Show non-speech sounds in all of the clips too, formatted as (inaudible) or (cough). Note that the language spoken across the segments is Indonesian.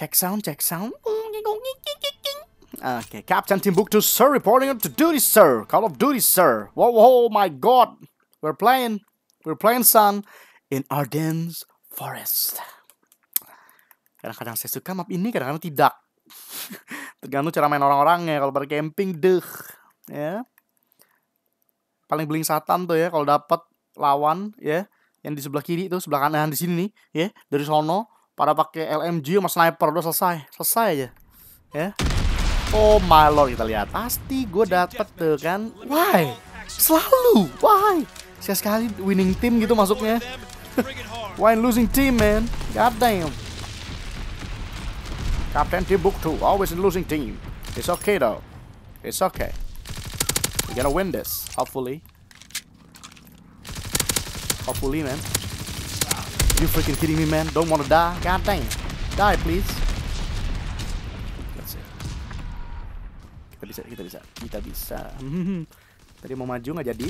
Check sound, check sound. Okay, Captain Timbuktu, sir, reporting to duty, sir. Call of duty, sir. Whoa, whoa, oh my god. We're playing. We're playing, son. In Ardennes Forest. Kadang-kadang saya suka map ini, kadang-kadang tidak. (laughs) Tergantung cara main orang-orangnya. Kalau bercamping, deh. Ya. Paling beling satan tuh ya, kalau dapat lawan, ya. Yang di sebelah kiri tuh, sebelah kanan di sini nih, ya. Dari sono, pada pakai LMG sama sniper udah selesai selesai aja ya oh my lord kita lihat pasti gue dapet tuh kan why selalu why sia sekali winning team gitu masuknya (laughs) why losing team man god damn Captain Timbuktu always losing team it's okay though it's okay we gonna win this hopefully hopefully man You freaking kidding me, man? Don't wanna die? God dang, Die, please. Let's see. Kita bisa, kita bisa, kita bisa. (laughs) Tadi mau maju nggak jadi.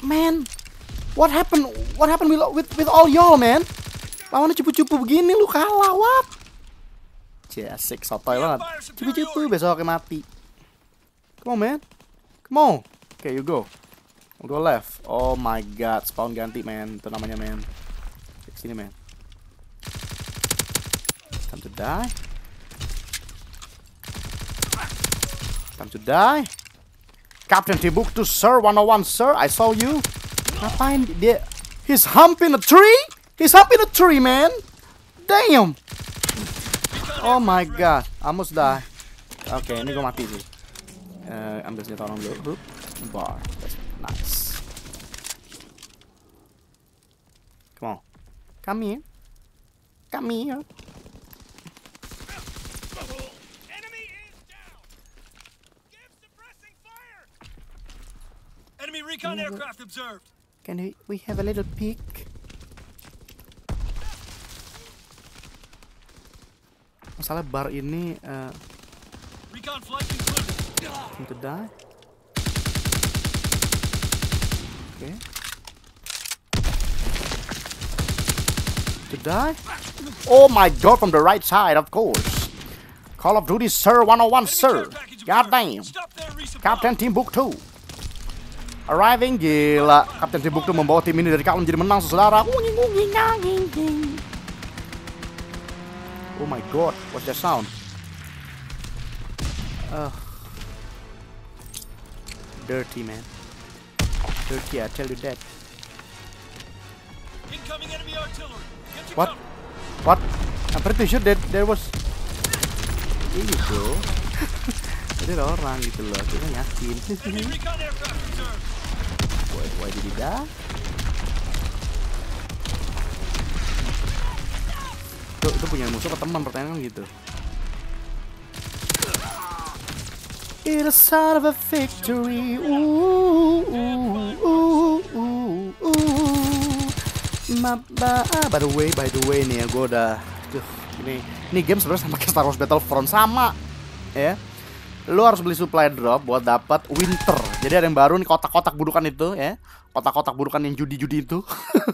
Man, what happened? What happened with with, with all y'all, man? Lawannya cupu-cupu begini, lu kalah, what? asik. sotoy banget. Cupu-cupu besoknya mati. Come on, man. Come on. Okay, you go. We'll go left. Oh my god, spawn ganti, man. Itu namanya, man. man. Time to die. Time to die. Captain Tibuktu, sir, 101, sir. I saw you. I find the He's humping a tree? He's humping a tree, man. Damn. Oh my god. I must die. Oke, okay, ini gue mati sih. Uh, ambil senjata orang dulu. Bar. That's nice. Kami, ya. kami. Ya. Come Can we, have a little peek? Masalah bar ini uh, Recon die. Oke. Okay. to die? Oh my god, from the right side, of course. Call of Duty Sir 101, sir. God damn. Captain Book 2. Arriving, gila. Captain Book 2 membawa tim ini dari kalem menjadi menang, saudara. Oh my god, what's that sound? Uh, dirty, man. Dirty, I tell you that. Incoming enemy artillery. What? What? I'm pretty sure that there was ini bro. (laughs) ada orang gitu loh, kita yakin. why, why did he die? Itu, itu punya musuh ke teman pertanyaan kan gitu. It's a sign of a victory. Ooh, ooh, ooh, ooh, ooh. Mabba. ah, by the way by the way nih ya gue udah tuh ini ini game sebenarnya sama kayak Star Wars Battlefront sama ya lu harus beli supply drop buat dapat winter jadi ada yang baru nih kotak-kotak burukan itu ya kotak-kotak burukan yang judi-judi itu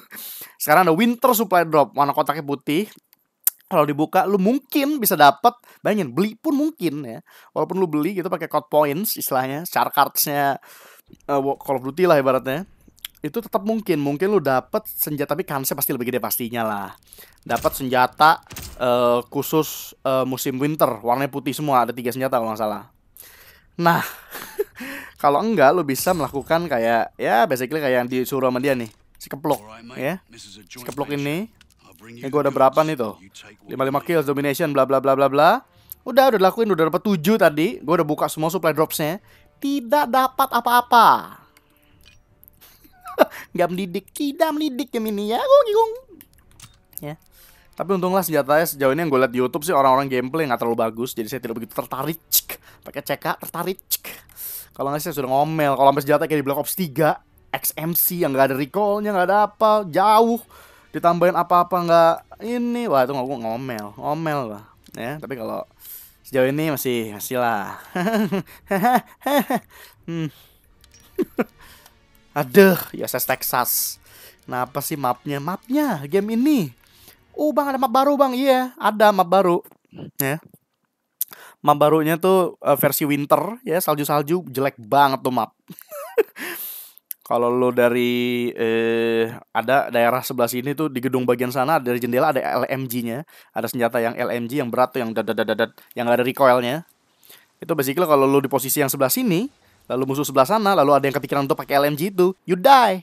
(laughs) sekarang ada winter supply drop warna kotaknya putih kalau dibuka lu mungkin bisa dapat bayangin beli pun mungkin ya walaupun lu beli gitu pakai code points istilahnya char cardsnya uh, Call of Duty lah ibaratnya itu tetap mungkin mungkin lu dapat senjata tapi kansnya pasti lebih gede pastinya lah dapat senjata uh, khusus uh, musim winter warnanya putih semua ada tiga senjata kalau nggak salah nah (laughs) kalau enggak lu bisa melakukan kayak ya basically kayak yang disuruh sama dia nih si keplok ya si keplok ini ini gue ada berapa nih tuh 55 kills domination bla bla bla bla bla udah udah lakuin udah dapat tujuh tadi gue udah buka semua supply dropsnya tidak dapat apa-apa nggak (laughs) mendidik tidak mendidik yang ini ya, ya. gung ya tapi untunglah senjatanya sejauh ini yang gue liat di YouTube sih orang-orang gameplay nggak terlalu bagus jadi saya tidak begitu tertarik pakai cekak tertarik kalau nggak saya sudah ngomel kalau sampai senjata kayak di Black Ops 3 XMC yang nggak ada recallnya nggak ada apa jauh ditambahin apa-apa nggak ini wah itu gue ngomel ngomel lah ya tapi kalau sejauh ini masih masih lah (laughs) hmm (laughs) Aduh, USS Texas. apa sih mapnya? Mapnya game ini. Oh bang ada map baru bang, iya ada map baru. Ya. Map barunya tuh uh, versi winter ya salju-salju jelek banget tuh map. (laughs) Kalau lo dari eh, ada daerah sebelah sini tuh di gedung bagian sana dari jendela ada LMG-nya, ada senjata yang LMG yang berat tuh yang dadadadad yang gak ada recoilnya. Itu basically kalau lo di posisi yang sebelah sini lalu musuh sebelah sana, lalu ada yang kepikiran untuk pakai LMG itu, you die.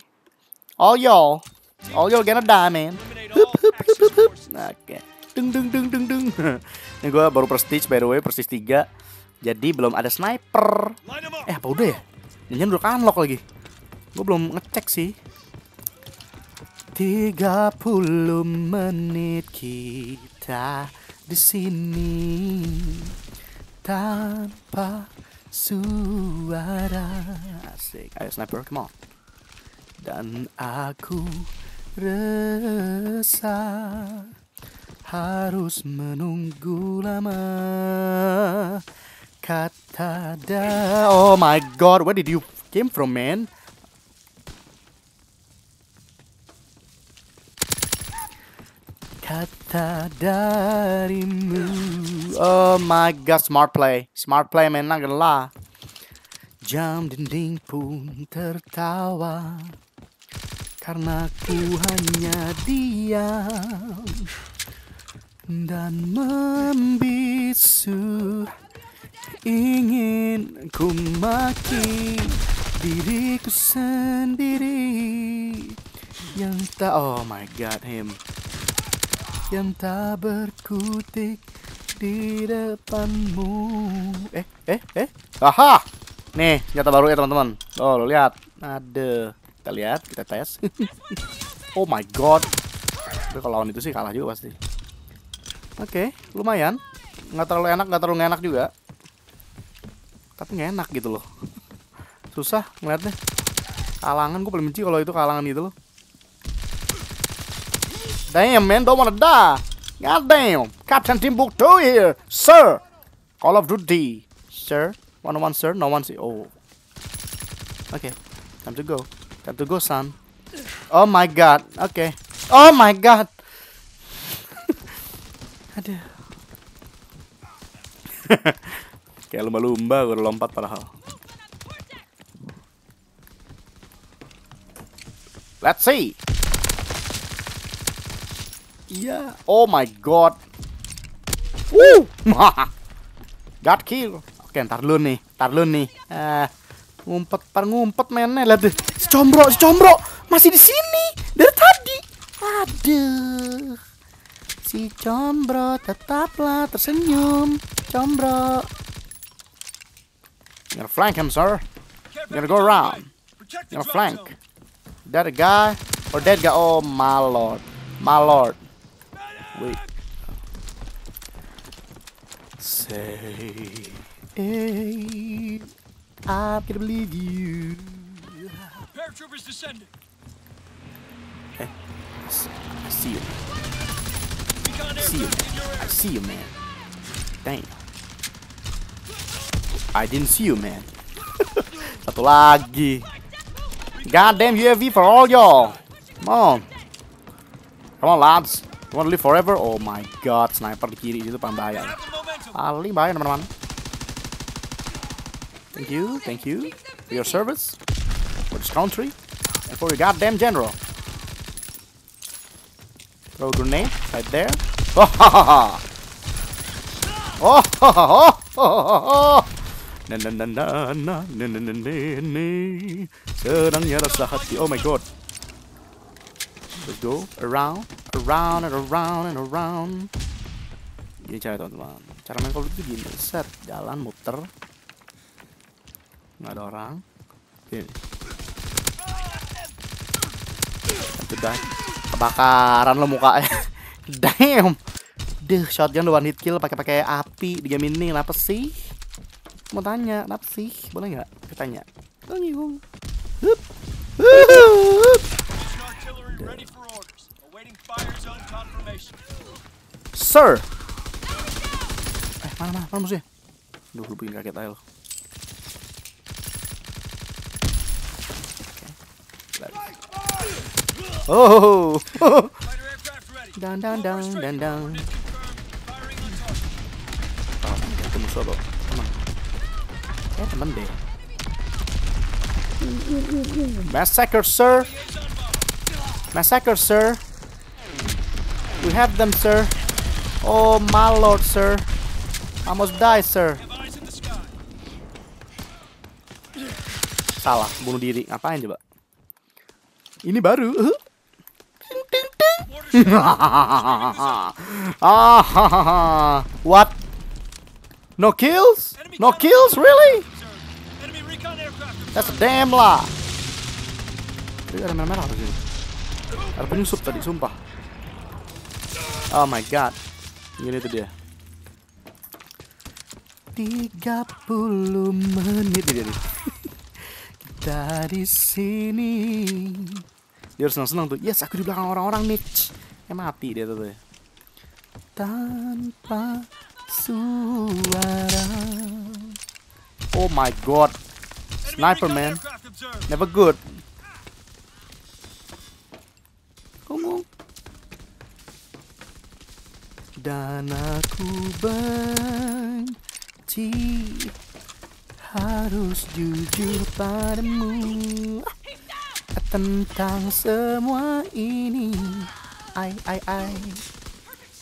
All y'all, all y'all gonna die, man. Hup, hup, hup, hup, hup. Oke. Okay. Dung, dung, dung, dung, (laughs) Ini gue baru prestige, by the way, prestige 3. Jadi belum ada sniper. Eh, apa udah ya? Ini udah unlock lagi. Gue belum ngecek sih. 30 menit kita di sini tanpa suara asik ayo sniper come on dan aku resah harus menunggu lama kata da oh my god where did you came from man kata darimu Oh my god smart play Smart play menang lah Jam dinding pun tertawa Karena ku hanya diam Dan membisu Ingin ku maki Diriku sendiri Yang tak Oh my god him yang tak berkutik di depanmu. Eh, eh, eh. Aha. Nih, senjata baru ya, teman-teman. Oh, lo lihat. Ada. Kita lihat, kita tes. (laughs) oh my god. Tapi kalau lawan itu sih kalah juga pasti. Oke, okay, lumayan. Nggak terlalu enak, nggak terlalu enak juga. Tapi nggak enak gitu loh. (laughs) Susah ngeliatnya. Kalangan gue paling benci kalau itu kalangan gitu loh. Damn, man, don't wanna die. God damn. Captain Timbuktu here, sir. Call of Duty, sir. One on oh one, sir. No one. See. Oh. Okay. Time to go. Time to go, son. Oh my god. Okay. Oh my god. (laughs) Aduh. (laughs) Kayak lumba-lumba gue lompat padahal. Let's see. Iya. Oh my god. Woo! (laughs) god kill. Oke, ntar lu nih. Ntar lu nih. Eh, ngumpet par ngumpet mainnya lihat deh. Si combro, si combro masih di sini dari tadi. Aduh. Si combro tetaplah tersenyum. Combro. You're flank him, sir. You're gonna go around. You're flank. That guy or that guy? Oh my lord. My lord. Wait. Say, hey, I'm gonna believe you. Paratroopers descending. Okay. see you. I see you. I see you, man. Dang. I didn't see you, man. Atulagi. (laughs) Goddamn UAV for all y'all. Come on. Come on, lads. You wanna live forever? Oh my god, sniper di kiri itu paling bahaya. Paling bahaya teman-teman. Thank you, thank you for your service, for this country, and for your goddamn general. Throw a grenade right there. (laughs) Oh ha ha ha! Oh ha ha ha! Oh, na na na na na na na na na Oh my god. Let's go around. around and around and around Gini cara teman-teman Cara main kalau itu gini Set, jalan, muter Nggak ada orang Gini Udah Kebakaran lo mukanya (laughs) Damn Duh, shotgun one hit kill pakai-pakai api di game ini Kenapa sih? Mau tanya, kenapa sih? Boleh nggak? Kita tanya Tunggu Hup Sir. Eh, mana mana mana musuhnya? Duh, lu bikin kaget aja lo. Oh. Dan dan dan dan dan. Ah, itu musuh lo? Teman. Eh, teman deh. Massacre, sir. Massacre, sir have them, sir. Oh, my lord, sir. I must die, sir. Salah, bunuh diri. Ngapain coba? Ini baru. (laughs) What? No kills? No kills? Really? That's a damn lie. ada merah-merah Ada penyusup tadi, sumpah. Oh my god. Ini tuh dia. 30 menit dia. Kita di sini. Dia harus senang-senang tuh. Yes, aku di belakang orang-orang nih. Ya mati dia tuh. tuh. Ya. Tanpa suara. Oh my god. Sniper man. Never good. Kamu dan aku benci harus jujur padamu tentang semua ini. Ai ai ai.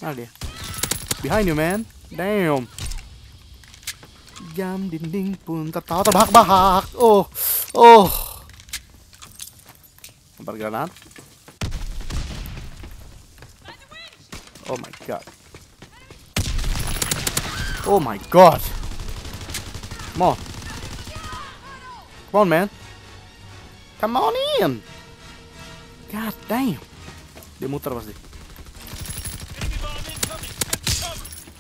Mana dia? Behind you man. Damn. Jam dinding pun tertawa terbahak-bahak. Oh, oh. Lempar granat. Oh my god. Oh my god. Come on. Come on, man. Come on in. God damn. Dia muter pasti.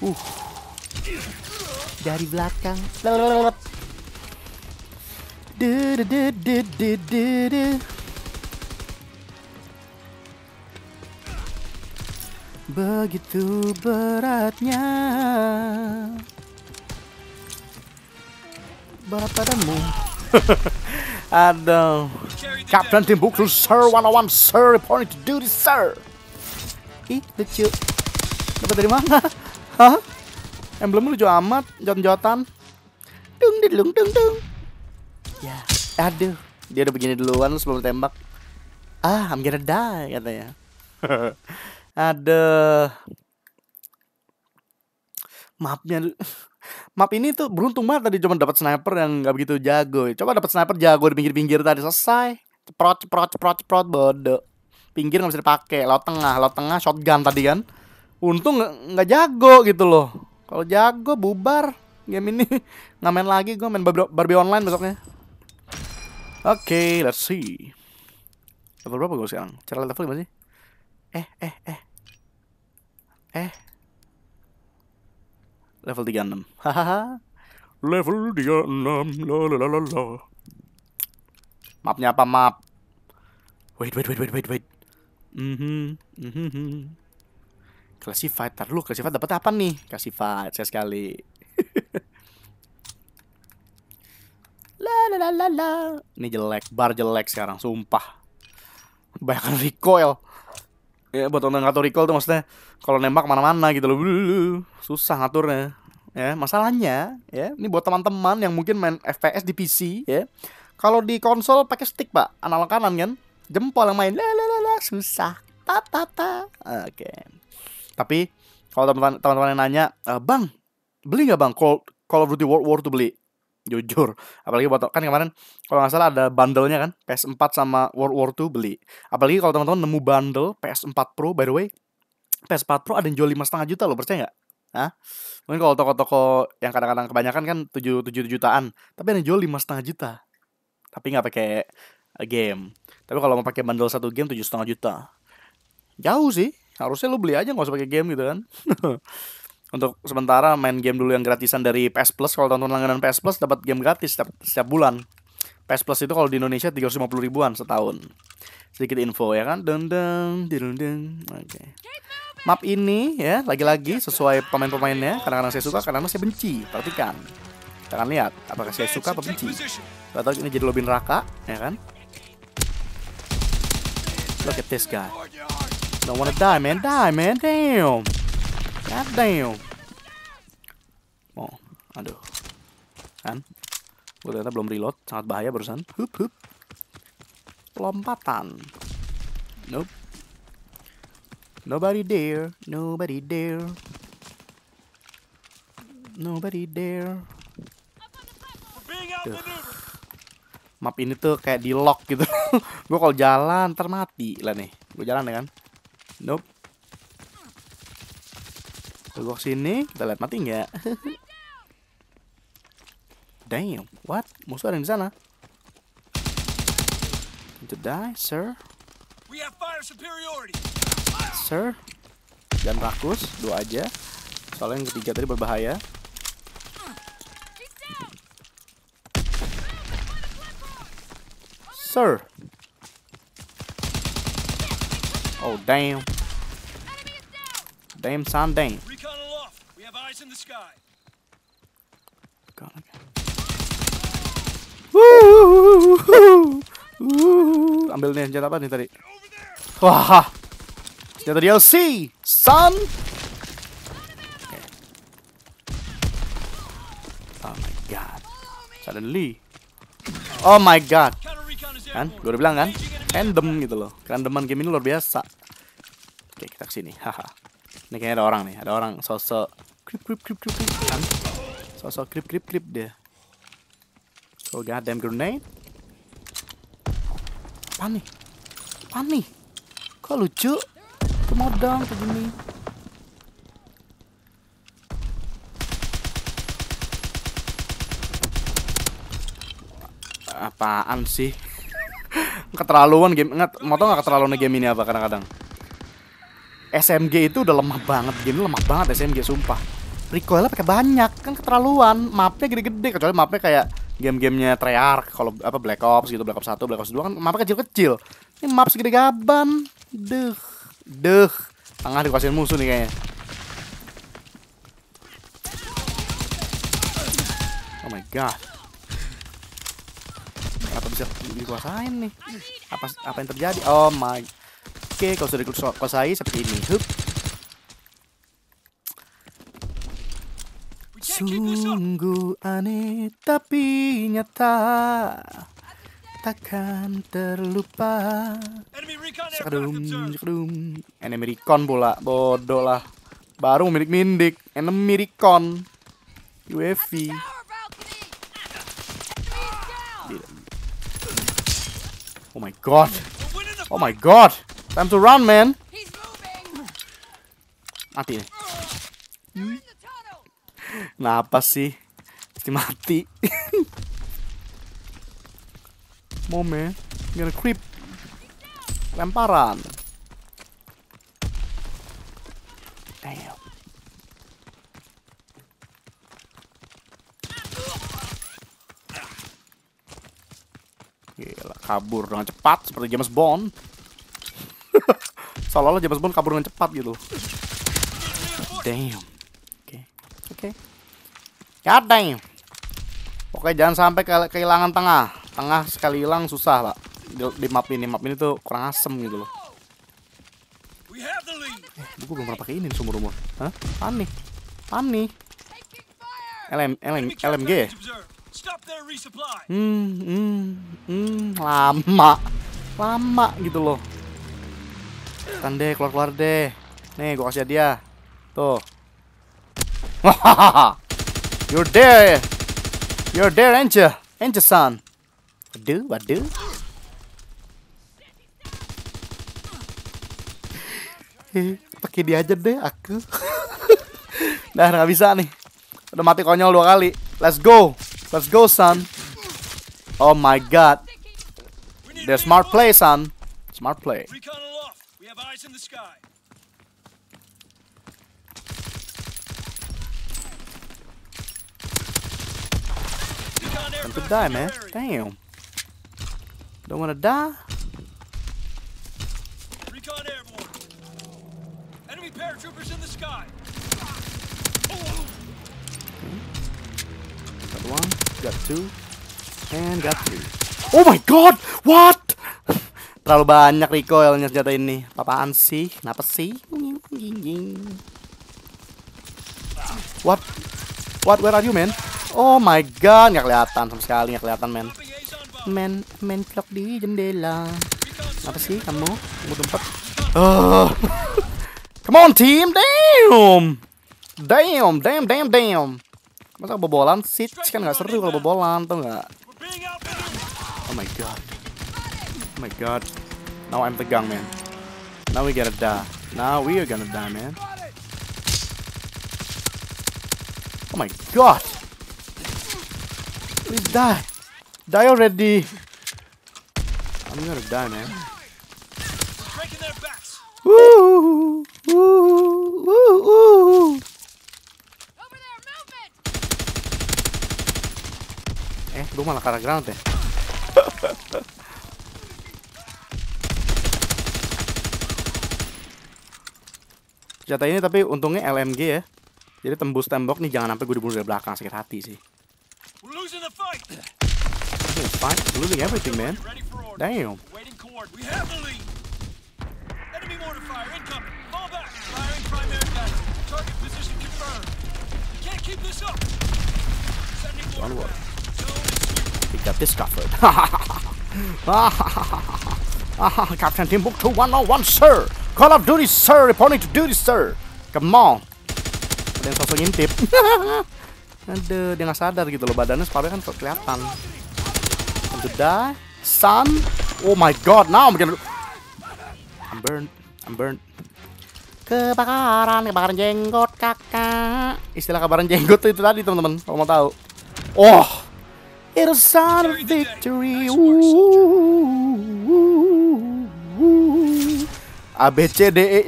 Uh. Dari belakang. Begitu beratnya danmu, (laughs) Aduh Captain tim buku Sir 101 Sir Reporting to duty Sir Ih lucu Dapat dari mana? Hah? Emblem lucu amat Jot-jotan Dung dung dung dung Ya yeah. Aduh Dia udah begini duluan sebelum tembak Ah I'm gonna die katanya (laughs) ada mapnya (laughs) map ini tuh beruntung banget tadi cuma dapat sniper yang nggak begitu jago coba dapat sniper jago di pinggir-pinggir tadi selesai ceprot ceprot ceprot ceprot bodoh pinggir nggak bisa dipakai laut tengah laut tengah shotgun tadi kan untung nggak jago gitu loh kalau jago bubar game ini (laughs) nggak main lagi gue main Barbie, Barbie online besoknya oke okay, let's see level berapa gue sekarang cara level berapa sih eh eh eh eh level 36 hahaha level 36 la la la la la mapnya apa map wait wait wait wait wait wait mm -hmm, mm -hmm. classified tar lu classified dapat apa nih classified saya sekali (laughs) la la la la la ini jelek bar jelek sekarang sumpah banyak (laughs) recoil ya buat orang ngatur recall tuh maksudnya kalau nembak mana-mana gitu loh susah ngaturnya ya masalahnya ya ini buat teman-teman yang mungkin main FPS di PC ya kalau di konsol pakai stick pak analog kanan kan jempol yang main la susah ta ta ta oke tapi kalau teman-teman yang nanya e, bang beli nggak bang Call, Call of Duty World War tuh beli jujur apalagi buat kan kemarin kalau nggak salah ada bundlenya kan PS4 sama World War 2 beli apalagi kalau teman-teman nemu bundle PS4 Pro by the way PS4 Pro ada yang jual lima setengah juta loh percaya nggak Hah? Mungkin kalau toko-toko yang kadang-kadang kebanyakan kan tujuh tujuh jutaan Tapi ada yang jual lima setengah juta Tapi nggak pakai game Tapi kalau mau pakai bundle satu game tujuh setengah juta Jauh sih Harusnya lo beli aja nggak usah pakai game gitu kan (laughs) untuk sementara main game dulu yang gratisan dari PS Plus kalau tonton langganan PS Plus dapat game gratis setiap, setiap bulan PS Plus itu kalau di Indonesia 350 ribuan setahun sedikit info ya kan deng deng deng deng oke okay. map ini ya lagi-lagi sesuai pemain-pemainnya kadang-kadang saya suka kadang-kadang saya benci perhatikan kita akan lihat apakah saya suka atau benci atau ini jadi lobby neraka ya kan look at this guy don't wanna die man die man damn God damn. Oh, aduh. Kan? Gue ternyata belum reload, sangat bahaya barusan. Hup, hup. Lompatan. Nope. Nobody there, nobody there. Nobody there. Duh. Map ini tuh kayak di lock gitu. (laughs) gue kalau jalan termati lah nih. Gue jalan ya kan. Nope. Tegok sini, kita lihat mati nggak. (laughs) Damn, what? Musuh ada di sana. To die, sir. We have fire superiority. Sir. jangan rakus, dua aja. Soalnya yang ketiga tadi berbahaya. Sir. Oh damn. Damn son damn. Eyes in the sky. ambil nih senjata apa nih tadi? Wah, senjata DLC, son. Sun. Oh my god, suddenly. Oh my god, kan? Gue udah bilang kan, random gitu loh. Randoman game ini luar biasa. Oke, kita kesini. Haha. ini kayaknya ada orang nih, ada orang sosok creep creep creep creep creep kan sosok creep creep creep dia oh goddamn grenade apa nih apa nih kok lucu kemodang kayak gini apaan sih (laughs) keterlaluan game nggak mau tau nggak keterlaluan game ini apa kadang-kadang SMG itu udah lemah banget gini lemah banget SMG sumpah recoilnya pakai banyak kan keterlaluan mapnya gede-gede kecuali mapnya kayak game-gamenya Treyarch kalau apa Black Ops gitu Black Ops satu Black Ops dua kan mapnya kecil-kecil ini map segede gaban deh deh tengah dikuasain musuh nih kayaknya oh my god apa bisa dikuasain nih apa apa yang terjadi oh my Oke, kau sudah dikuasai seperti ini. Hup. Sungguh aneh tapi nyata Takkan terlupa Sekadum, sekadum Enemy recon bola, bodoh lah Baru milik mindik Enemy recon UAV Oh my god Oh my god Time to run, man. Mati nih. Kenapa sih? Mesti mati. (laughs) Mom, Gonna creep. Lemparan. Damn. Gila, kabur dengan cepat seperti James Bond seolah-olah James Bond kabur dengan cepat gitu damn oke okay. oke okay. god damn oke okay, jangan sampai ke kehilangan tengah tengah sekali hilang susah lah di, di map ini map ini tuh kurang asem gitu loh eh, gue belum pernah pake ini sumur umur hah panik panik LM, LM, LMG ya? Hmm, hmm, hmm, lama Lama gitu loh Kan deh, keluar-keluar deh. Nih, gua kasih hadiah. Tuh. (laughs) You're there. You're there, Angel. Angel son. Waduh, waduh. (laughs) Pakai dia aja deh aku. (laughs) Dah nggak bisa nih. Udah mati konyol dua kali. Let's go. Let's go, son. Oh my god. They're smart play, son. Smart play. have eyes in the sky. to die, man. Damn. Don't wanna die? Recon airborne. Enemy paratroopers in the sky. Got one, got two, and got three. Oh my god! What? Terlalu banyak recoilnya senjata ini. Apaan sih? Kenapa sih? What? What? Where are you, man? Oh my god, nggak kelihatan sama sekali nggak kelihatan, man. Man, man clock di jendela. Apa sih kamu? Kamu tempat. Oh. Ah. (laughs) Come on, team. Damn. Damn, damn, damn, damn. Masa bobolan sih kan nggak seru kalau bobolan tuh nggak. Oh my god. Oh my god. Now I'm the gunman. Now we gotta die. Now we are gonna die, man. Oh my god! Please die! Die already! I'm gonna die, man. Woo! Woo! Woo! Woo! Eh, gue malah ke ground deh. senjata ini tapi untungnya LMG ya jadi tembus tembok nih jangan sampai gue dibunuh dari belakang sakit hati sih It's fine. Losing everything, man. Damn. Pick up this ha Captain Timbuktu 101, sir! Call of Duty sir, reporting to duty sir. Come on. Ada yang sosok ngintip. (laughs) Ada dia gak sadar gitu loh badannya separuhnya kan kelihatan. Time to die, son. Oh my god, now I'm gonna. I'm burned, I'm burned. Kebakaran, kebakaran jenggot kakak. Istilah kebakaran jenggot itu tadi teman-teman, kalau mau tahu. Oh, it is a victory. Ooh, ooh, ooh. A B C D E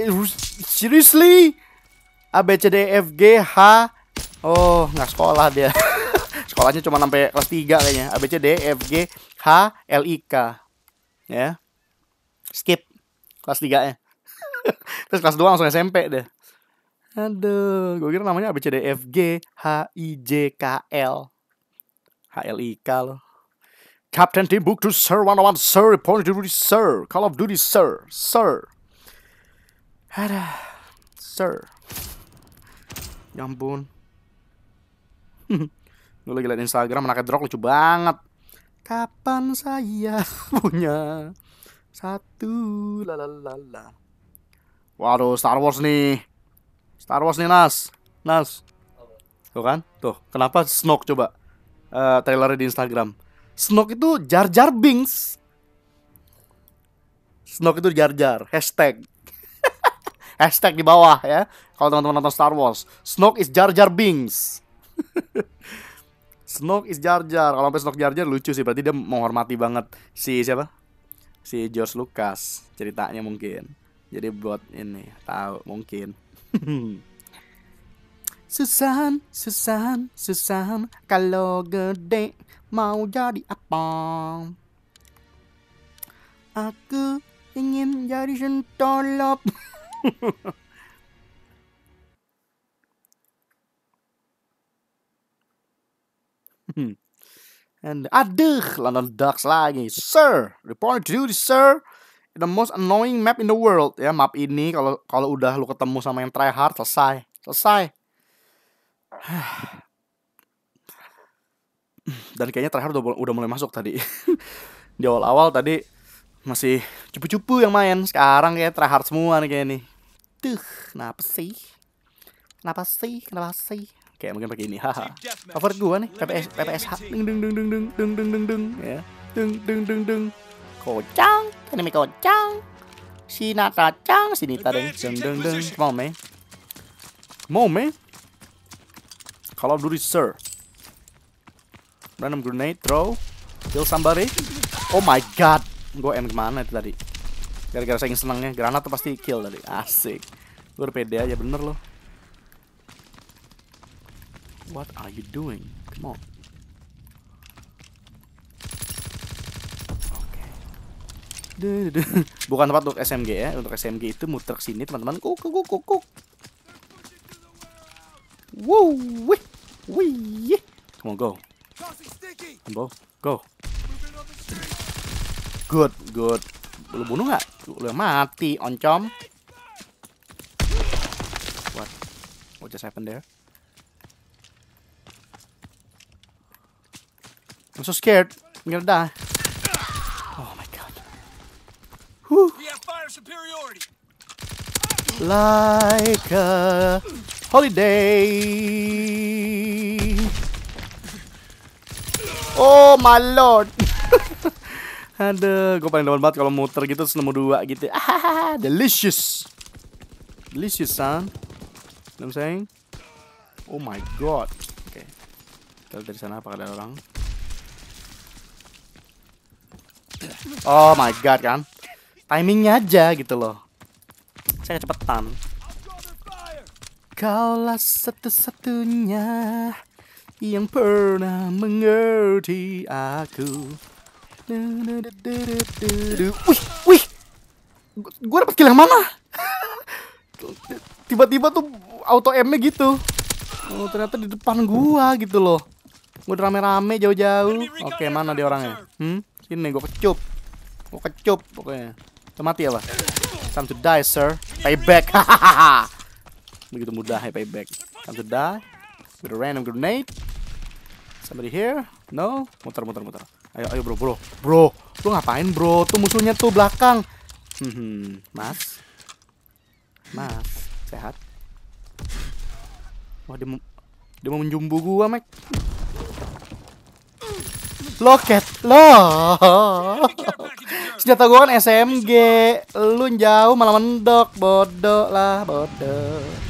seriously A B C D E F G H oh nggak sekolah dia (laughs) sekolahnya cuma sampai kelas tiga kayaknya A B C D E F G H L I K ya yeah. skip kelas tiga ya. (laughs) terus kelas dua langsung SMP deh aduh gue kira namanya A B C D E F G H I J K L H L I K loh Captain Timbuktu Sir One One Sir Report Duty Sir Call of Duty Sir Sir ada, sir. Ya ampun. Gue (laughs) lagi liat Instagram anaknya drog lucu banget. Kapan saya (laughs) punya satu lalalala. Waduh, Star Wars nih. Star Wars nih, Nas. Nas. Tuh kan? Tuh, kenapa Snoke coba? Uh, eh, trailer di Instagram. Snoke itu Jar Jar Binks. Snoke itu Jar Jar. Hashtag hashtag di bawah ya. Kalau teman-teman nonton Star Wars, Snoke is Jar Jar Binks. (laughs) Snoke is Jar Jar. Kalau sampai Snoke Jar Jar lucu sih, berarti dia menghormati banget si siapa? Si George Lucas ceritanya mungkin. Jadi buat ini tahu mungkin. (laughs) Susan, Susan, Susan, kalau gede mau jadi apa? Aku ingin jadi sentolop. (laughs) Hmm. And aduh, London Ducks lagi. Sir, report to this, sir. The most annoying map in the world. Ya, map ini kalau kalau udah lu ketemu sama yang try hard, selesai. Selesai. (sighs) Dan kayaknya try hard udah mulai masuk tadi. (laughs) Di awal-awal tadi masih cupu-cupu yang main sekarang kayak terhard semua nih kayak nih tuh kenapa sih kenapa sih kenapa sih kayak mungkin pakai ini haha favorit gua nih PPS PPSH deng deng deng deng deng deng deng deng ya deng deng deng deng kocang anime kocang si Nata cang si Nita deng deng deng deng mau me mau me kalau duri sir random grenade throw kill somebody oh my god Gue end kemana itu tadi Gara-gara saya senangnya Granat tuh pasti kill tadi Asik Gue udah pede aja bener loh What are you doing? Come on Bukan tempat untuk SMG ya. Untuk SMG itu muter sini, teman-teman. Kuk kuk kuk kuk. Wow, wih. Wih. Come on, go. Come on, go. Good, good. Lu bunuh nggak? Lu yang mati, oncom. What? What just happened there? I'm so scared. I'm gonna die. Oh my god. Whew. We have fire superiority. Like a holiday. Oh my lord. Ada, gue paling demen banget kalau muter gitu terus dua gitu. (laughs) delicious. Delicious, son. saying? Oh my god. Oke. Okay. Kita dari sana apakah ada orang? Oh my god kan. Timingnya aja gitu loh. Saya kecepetan. Kaulah satu-satunya yang pernah mengerti aku. Wih, wih. Gue dapet kill yang mana? (laughs) Tiba-tiba tuh auto aim-nya gitu. Oh, ternyata di depan gua gitu loh. Gue rame-rame jauh-jauh. Oke, okay, mana dia orangnya? Hmm? Sini gue kecup. Gue kecup pokoknya. Udah mati apa? Ya, Time to die, sir. Payback. (laughs) Begitu mudah ya payback. Time to die. With a random grenade. Somebody here? No? Muter, muter, muter. Ayo, ayo bro, bro, bro. Lu ngapain bro? Tuh musuhnya tuh belakang. Hmm, mas, mas, sehat. Wah dia mau, dia mau menjumbu gua, Mac. Loket, lo Senjata gua kan SMG. Lu jauh malah mendok, bodoh lah, bodoh.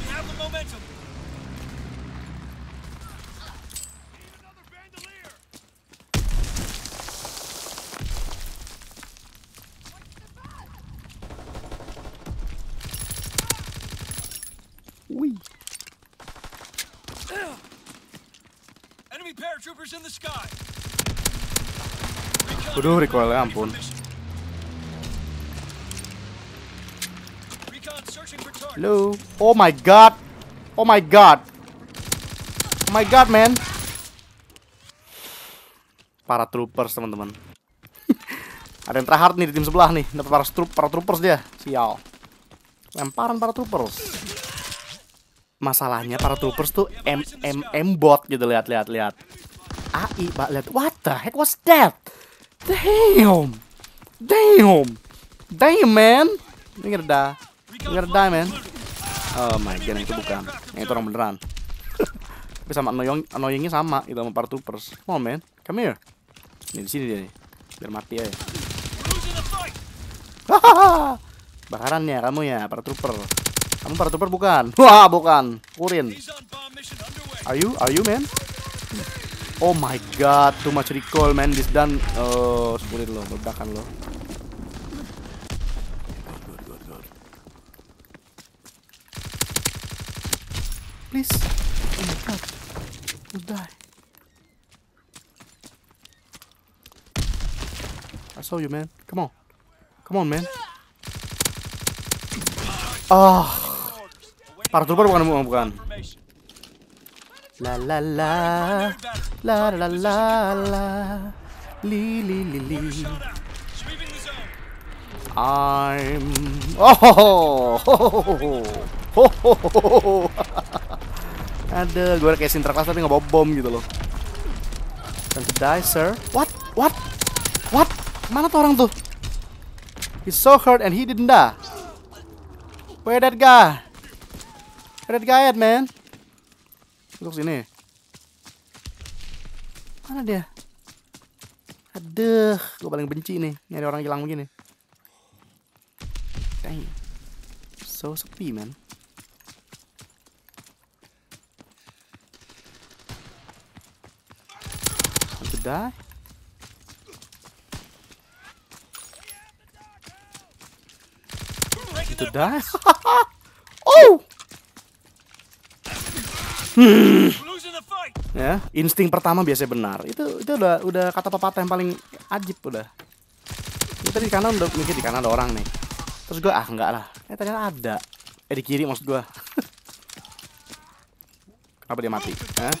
Waduh, recoil ya ampun. Hello. Oh my god. Oh my god. Oh my god, man. Para troopers, teman-teman. (laughs) Ada yang terhard nih di tim sebelah nih. Dapat para, troop, para troopers dia. Sial. Lemparan para troopers. Masalahnya para troopers tuh mmm bot gitu lihat-lihat bot gitu lihat lihat lihat. AI, but lihat what the heck was that? Damn! Damn! Damn, man! You gotta die. You man. Oh my god, itu bukan. Yang itu orang beneran. (laughs) Tapi sama annoying, annoyingnya sama itu sama partupers. Come on, man. Come here. Ini di sini dia nih. Biar mati aja. (laughs) Bakaran ya kamu ya, trooper Kamu trooper bukan? (laughs) Wah, bukan. Kurin. Are you? Are you, man? Oh my god, too much recall man this done. Oh, sulit lo, ledakan lo. Good, good, good, Please. Oh my god. You die. I saw you man. Come on. Come on man. Ah. Oh. Paratrooper trooper bukan. bukan. La la la la la la la li li li li. I'm oh ho ho ho ho Ada gue kayak sinterklas tapi nggak bawa bom gitu loh. Time to die, sir. What? What? What? Mana tuh orang tuh? He's so hurt and he didn't die. Where that guy? Where that guy at, man? Untuk sini. Mana dia? Aduh, gue paling benci nih nyari orang hilang begini. Dang. So sepi, man. Sudah. (laughs) Sudah. oh! Hmm. ya insting pertama biasanya benar itu itu udah udah kata pepatah yang paling ajib udah ini tadi di kanan udah mikir di kanan ada orang nih terus gue ah enggak lah eh ternyata ada eh di kiri maksud gue (laughs) kenapa dia mati Hah?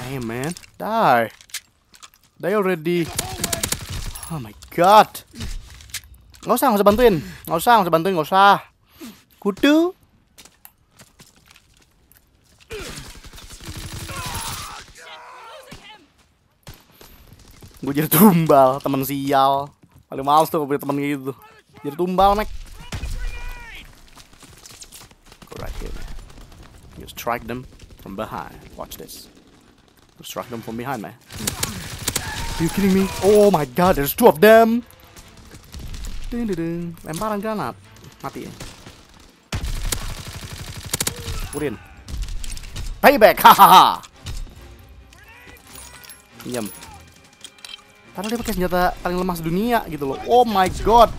Damn man, die! They already. Oh my god! Gak usah, gak usah bantuin. Nggak usah, gak usah bantuin, gak usah. Kudu. Gue jadi tumbal, temen sial. Paling males tuh gue punya temen gitu. Jadi tumbal, Mac. Go right here, man. You strike them from behind. Watch this. You strike them from behind, man. Are you kidding me? Oh my god, there's two of them. Ding, ding, Lemparan granat. Mati ya. Urin. Payback. (laughs) Hahaha. Pinjam. Karena dia pakai senjata paling lemah sedunia gitu loh. Oh my god.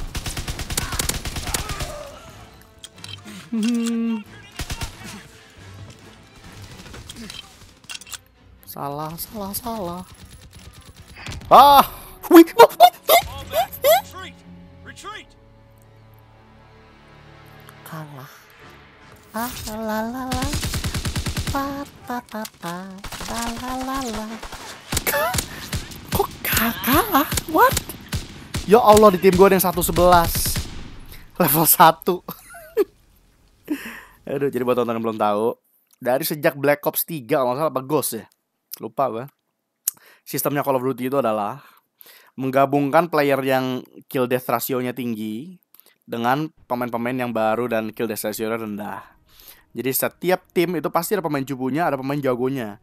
(laughs) salah, salah, salah. Ah. Wih. kalah ah la la la pa pa pa pa la la la la kok kalah what ya Allah di tim gue ada yang 111 level 1 (laughs) aduh jadi buat tonton yang belum tahu dari sejak Black Ops 3 kalau salah apa Ghost ya lupa gue sistemnya Call of Duty itu adalah menggabungkan player yang kill death ratio-nya tinggi dengan pemain-pemain yang baru dan kill desasternya rendah. Jadi setiap tim itu pasti ada pemain cupunya, ada pemain jagonya.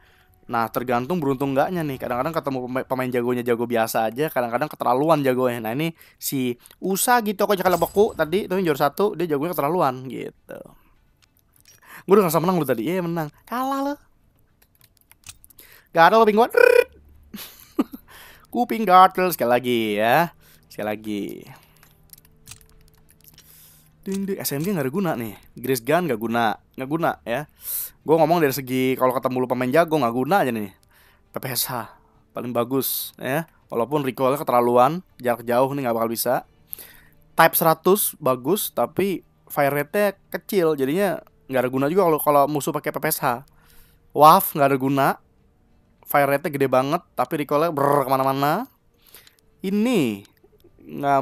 Nah, tergantung beruntung enggaknya nih. Kadang-kadang ketemu pemain, jagonya jago biasa aja, kadang-kadang keterlaluan jagonya. Nah, ini si Usa gitu kok cakap beku tadi itu juara satu, dia jagonya keterlaluan gitu. Gue udah ngerasa menang lu tadi. Iya, yeah, menang. Kalah lo. Gak ada lo pinggul. (laughs) Kuping gatel sekali lagi ya. Sekali lagi ding ding SMG nggak ada guna nih Grace Gun nggak guna nggak guna ya gue ngomong dari segi kalau ketemu lu pemain jago nggak guna aja nih PPSH paling bagus ya walaupun recoilnya keterlaluan jarak jauh nih nggak bakal bisa type 100 bagus tapi fire rate-nya kecil jadinya nggak ada guna juga kalau kalau musuh pakai PPSH WAF nggak ada guna fire rate-nya gede banget tapi recoilnya ber kemana-mana ini nggak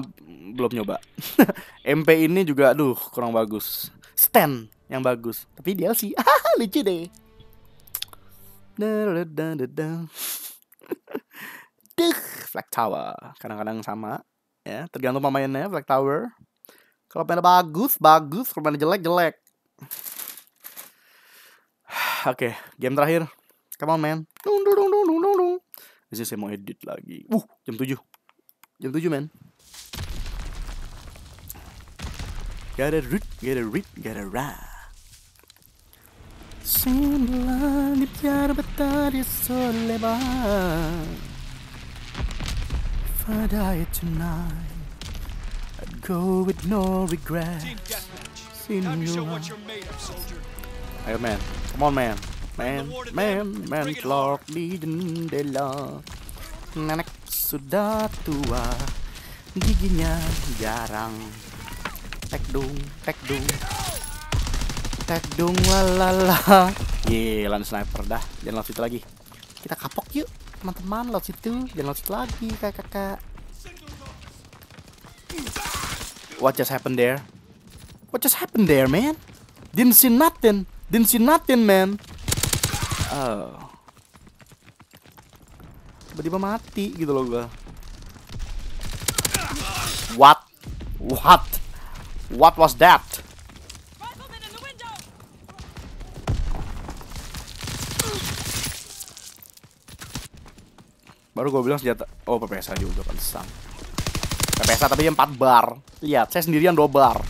belum nyoba. (laughs) MP ini juga aduh kurang bagus. Stand yang bagus, tapi dia DLC lucu deh. (laughs) Duh, Flag Tower kadang-kadang sama ya, tergantung pemainnya Flag Tower. Kalau pemainnya bagus, bagus, kalau pemainnya jelek, jelek. (sighs) Oke, okay, game terakhir. Come on, man. Dung, dung, dung, dung, dung, dung. Biasanya saya mau edit lagi. Uh, jam 7. Jam 7, man. Got a root, got a root, got a ra. Sembla ni बता रे सोले बा If I die tonight I'd go with no regret what you Hey man, come on man Man, man, man, Clark Biden de la Nanak sudah tua Giginya jarang tek dung tek dung tek dung lalala ye lan sniper dah jangan laut situ lagi kita kapok yuk teman-teman laut situ jangan laut situ lagi kakak-kakak what just happened there what just happened there man didn't see nothing didn't see nothing man oh tiba-tiba mati gitu loh gua what what What was that? Baru gue bilang senjata Oh PPSA juga pantesan PPSA tapi 4 bar Lihat saya sendirian 2 bar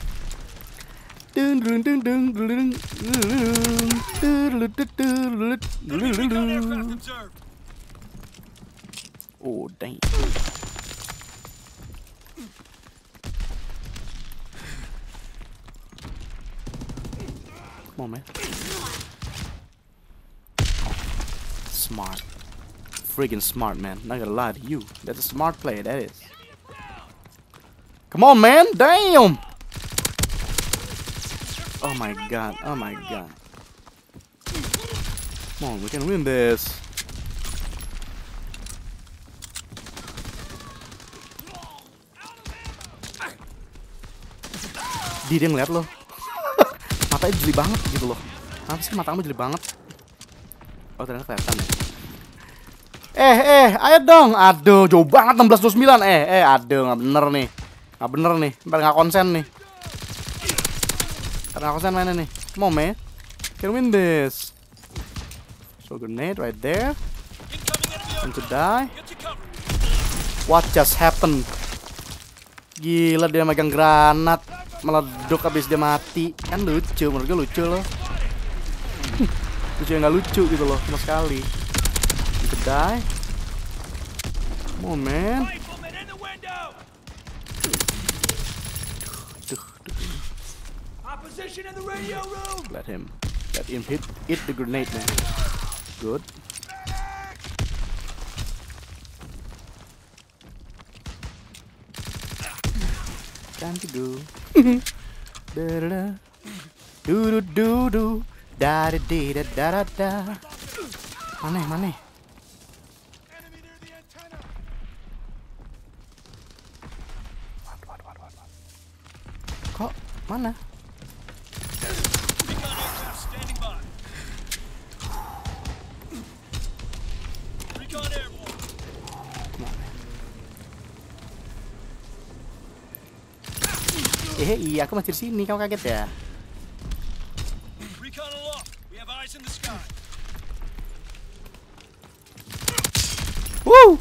Oh dang Come on, man. Smart. Freaking smart, man. Not gonna lie to you. That's a smart play, that is. Come on, man. Damn. Oh my god. Oh my god. Come on, we can win this. Did đến lẹt luôn matanya jeli banget gitu loh apa sih matangnya jeli banget oh ternyata kelihatan ya eh eh ayo dong aduh jauh banget 1629 eh eh aduh nggak bener nih nggak bener nih ntar nggak konsen nih ntar gak konsen mainnya nih come on man can win this so grenade right there time to die what just happened gila dia megang granat meleduk habis dia mati kan lucu menurut gue lucu loh lucu yang lucu gitu loh sama sekali kedai momen let him let him hit hit the grenade man good time to go Mana mana? Kok mana? Eh iya aku masih di sini kamu kaget ya Wow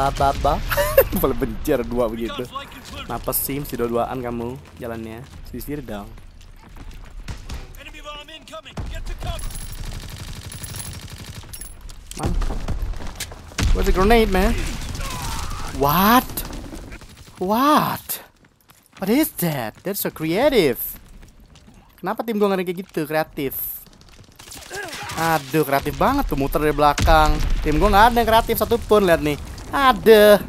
Ba ba ba. Boleh bencer dua begitu. Napa sih si dua-duaan kamu jalannya? Sisir dong. Where's the grenade, man? What? What? What is that? That's so creative. Kenapa tim gue ngeri kayak gitu? Kreatif. Aduh, kreatif banget tuh muter dari belakang. Tim gua nggak ada yang kreatif satu pun. Lihat nih. Ada.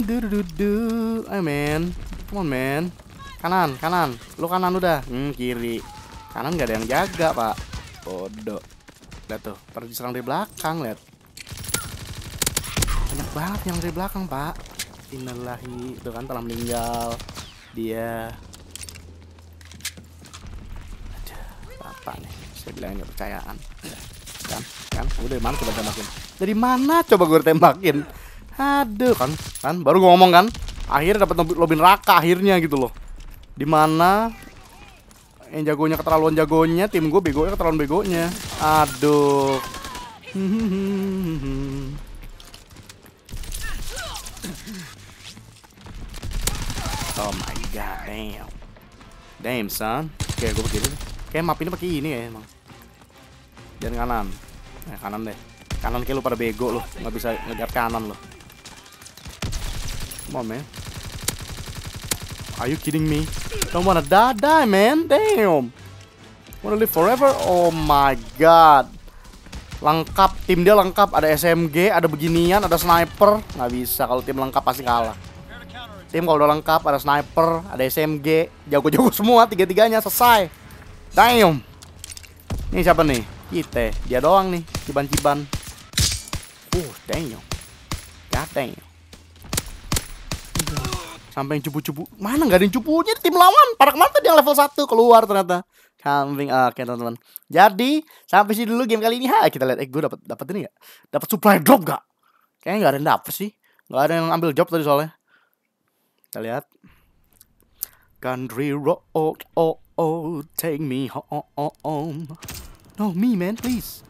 du du du. Ayo man. Come on man. Kanan, kanan. Lu kanan udah. Hmm, kiri. Kanan nggak ada yang jaga, Pak. Bodoh. Lihat tuh, pada diserang dari belakang, lihat. Banyak banget yang dari belakang, Pak. Innalahi, itu kan telah meninggal. Dia Ada apa nih? Saya bilang ini percayaan. Kan, kan, gue dari mana coba tembakin? Dari mana coba gue tembakin? Aduh, kan, kan, baru gue ngomong kan. Akhirnya dapat lobby raka akhirnya gitu loh. Dimana yang jagonya keterlaluan jagonya tim gue begonya keterlaluan begonya aduh oh my god damn damn son oke gue begini kayak map ini pakai ini ya emang jangan kanan eh, kanan deh kanan kayak lu pada bego lo nggak bisa ngejar kanan lo come on Are you kidding me? Don't wanna die, die, man. Damn. Wanna live forever? Oh my god. Lengkap, tim dia lengkap. Ada SMG, ada beginian, ada sniper. Nggak bisa, kalau tim lengkap pasti kalah. Tim kalau udah lengkap, ada sniper, ada SMG. Jago-jago (laughs) semua, tiga-tiganya, selesai. Damn. Ini siapa nih? Kita, dia doang nih, ciban-ciban. Uh, damn. God damn sampai yang cupu-cupu mana nggak ada yang cupunya di tim lawan kemana mantap yang level 1 keluar ternyata kambing oke okay, teman-teman jadi sampai sini dulu game kali ini ha kita lihat eh gue dapat dapat ini gak dapat supply drop gak kayaknya nggak ada yang dapet sih nggak ada yang ambil job tadi soalnya kita lihat country road oh oh take me home no me man please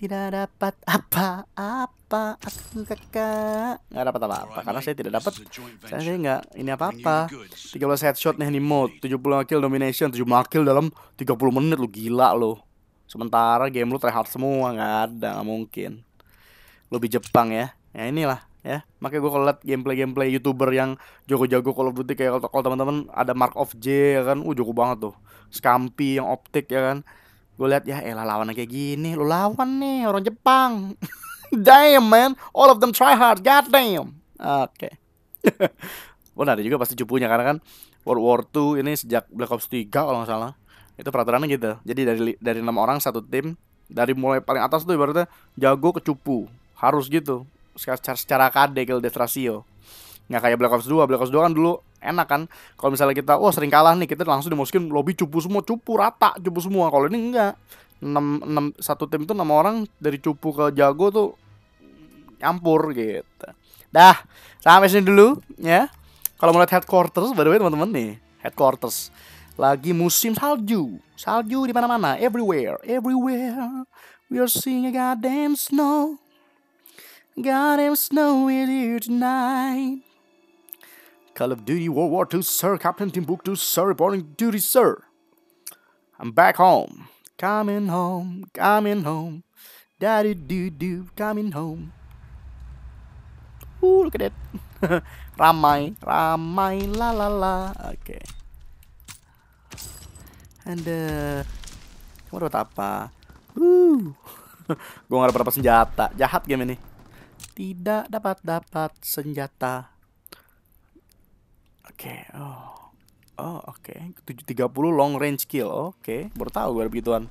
tidak dapat apa-apa apa aku kakak nggak dapat apa-apa karena saya tidak dapat saya, sih nggak ini apa-apa tiga belas headshot nih mode puluh kill domination puluh kill dalam tiga puluh menit lu gila lu sementara game lu tryhard semua nggak ada gak mungkin lebih Jepang ya ya inilah ya makanya gue kalau liat gameplay gameplay youtuber yang jago-jago kalau berarti kayak kalau teman-teman ada Mark of J ya kan uh jago banget tuh Scampi yang optik ya kan gue liat ya elah eh lawan kayak gini lu lawan nih orang Jepang (laughs) damn man, all of them try hard, god damn. Oke. Okay. (laughs) ada juga pasti cupunya karena kan World War 2 ini sejak Black Ops 3 kalau nggak salah. Itu peraturannya gitu. Jadi dari dari enam orang satu tim, dari mulai paling atas tuh ibaratnya jago ke cupu. Harus gitu. Secara, secara kade kill death ratio. Nggak kayak Black Ops 2. Black Ops 2 kan dulu enak kan. Kalau misalnya kita, oh sering kalah nih, kita langsung dimasukin lobby cupu semua, cupu rata, cupu semua. Kalau ini enggak enam enam satu tim itu enam orang dari cupu ke jago tuh nyampur gitu. Dah, sampai sini dulu ya. Kalau mau headquarters, baru the way teman-teman nih, headquarters lagi musim salju, salju di mana-mana, everywhere, everywhere. We are seeing a goddamn snow, goddamn snow is here tonight. Call of Duty World War II, sir. Captain Timbuktu, sir. Reporting duty, sir. I'm back home. Coming home, coming home. Daddy do do, coming home. Ooh, look at that. (laughs) ramai, ramai, la la la. Oke. Okay. And uh, kamu apa? Woo. (laughs) Gue nggak dapat dapat senjata. Jahat game ini. Tidak dapat dapat senjata. Oke. Okay. Oh. Oh oke okay. puluh long range kill Oke okay. Baru tahu gue begituan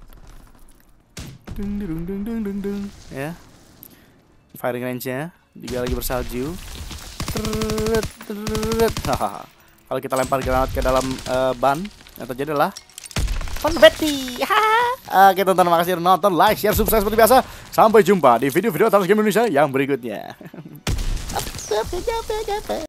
Dung dung dung dung dung dung Ya Firing range nya Juga lagi bersalju Kalau kita lempar granat ke dalam uh, ban Yang terjadi adalah Konfetti Oke teman-teman, makasih sudah nonton, like, share, subscribe seperti biasa. Sampai jumpa di video-video game Indonesia yang berikutnya. (laughs)